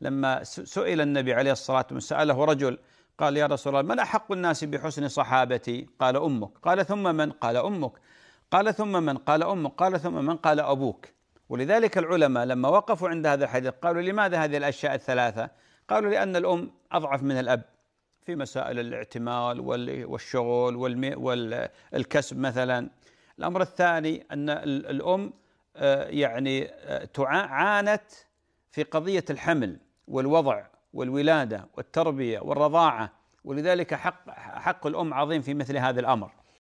لما سئل النبي عليه الصلاة والسلام سأله رجل قال يا رسول الله من أحق الناس بحسن صحابتي قال أمك قال ثم من قال أمك قال ثم من قال أمك قال ثم من قال أبوك ولذلك العلماء لما وقفوا عند هذا الحديث قالوا لماذا هذه الأشياء الثلاثة قالوا لأن الأم أضعف من الأب في مسائل الاعتمال والشغل والكسب مثلا الأمر الثاني أن الأم آه، يعني آه، عانت في قضية الحمل والوضع والولاده والتربيه والرضاعه ولذلك حق حق الام عظيم في مثل هذا الامر